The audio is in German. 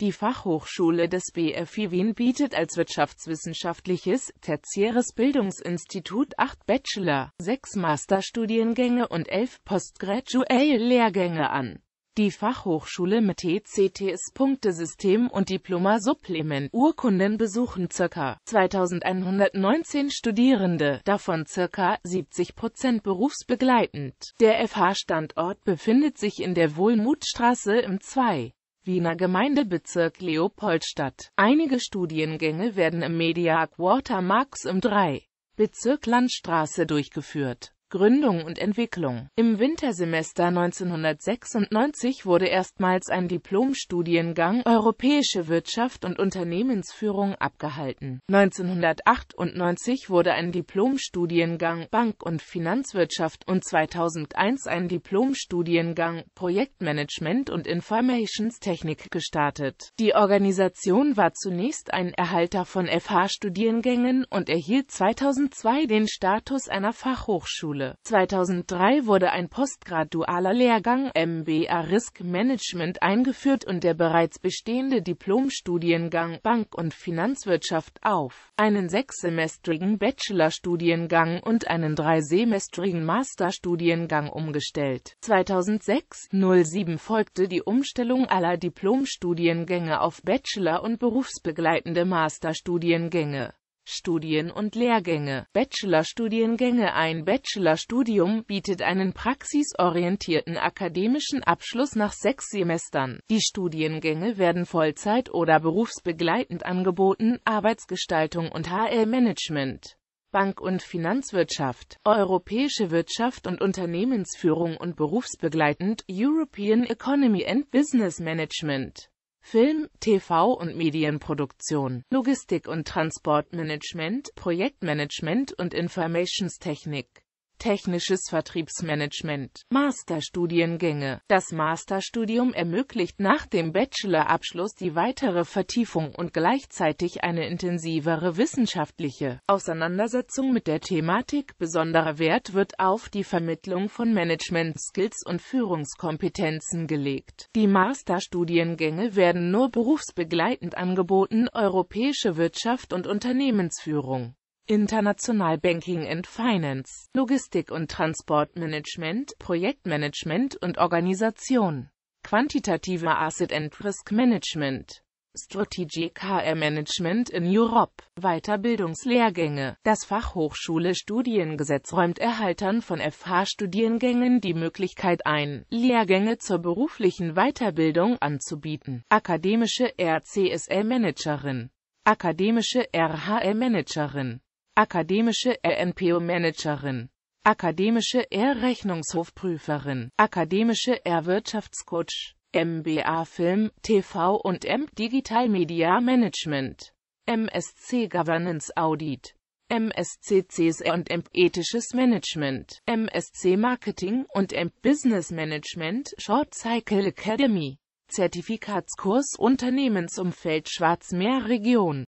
Die Fachhochschule des BFI Wien bietet als wirtschaftswissenschaftliches, tertiäres Bildungsinstitut acht Bachelor-, sechs Masterstudiengänge und elf Postgraduate-Lehrgänge an. Die Fachhochschule mit TCTS-Punktesystem und Diploma-Supplement Urkunden besuchen ca. 2119 Studierende, davon ca. 70 Prozent berufsbegleitend. Der FH-Standort befindet sich in der Wohlmutstraße im 2. Wiener Gemeindebezirk Leopoldstadt. Einige Studiengänge werden im Media Quarter Marx im 3. Bezirk Landstraße durchgeführt. Gründung und Entwicklung. Im Wintersemester 1996 wurde erstmals ein Diplomstudiengang Europäische Wirtschaft und Unternehmensführung abgehalten. 1998 wurde ein Diplomstudiengang Bank- und Finanzwirtschaft und 2001 ein Diplomstudiengang Projektmanagement und Informationstechnik gestartet. Die Organisation war zunächst ein Erhalter von FH-Studiengängen und erhielt 2002 den Status einer Fachhochschule. Hochschule. 2003 wurde ein postgradualer Lehrgang MBA Risk Management eingeführt und der bereits bestehende Diplomstudiengang Bank und Finanzwirtschaft auf einen sechssemestrigen Bachelorstudiengang und einen dreisemestrigen Masterstudiengang umgestellt. 2006-07 folgte die Umstellung aller Diplomstudiengänge auf Bachelor- und berufsbegleitende Masterstudiengänge. Studien und Lehrgänge. Bachelorstudiengänge Ein Bachelorstudium bietet einen praxisorientierten akademischen Abschluss nach sechs Semestern. Die Studiengänge werden Vollzeit oder berufsbegleitend angeboten, Arbeitsgestaltung und HR-Management. Bank- und Finanzwirtschaft, europäische Wirtschaft und Unternehmensführung und berufsbegleitend European Economy and Business Management. Film, TV und Medienproduktion, Logistik und Transportmanagement, Projektmanagement und Informationstechnik Technisches Vertriebsmanagement, Masterstudiengänge. Das Masterstudium ermöglicht nach dem Bachelorabschluss die weitere Vertiefung und gleichzeitig eine intensivere wissenschaftliche Auseinandersetzung mit der Thematik. Besonderer Wert wird auf die Vermittlung von Management-Skills und Führungskompetenzen gelegt. Die Masterstudiengänge werden nur berufsbegleitend angeboten. Europäische Wirtschaft und Unternehmensführung International Banking and Finance, Logistik und Transportmanagement, Projektmanagement und Organisation, quantitative Asset and Risk Management, Strategic HR Management in Europe, Weiterbildungslehrgänge. Das Fachhochschule Studiengesetz räumt Erhaltern von FH-Studiengängen die Möglichkeit ein, Lehrgänge zur beruflichen Weiterbildung anzubieten. Akademische RCSL Managerin, Akademische RHL Managerin akademische RNPO-Managerin, akademische R-Rechnungshofprüferin, akademische R-Wirtschaftscoach, MBA Film, TV und M Digital Media Management, MSC Governance Audit. MSC CSR und M Ethisches Management, MSC Marketing und M Business Management Short Cycle Academy, Zertifikatskurs Unternehmensumfeld Schwarzmeer Region.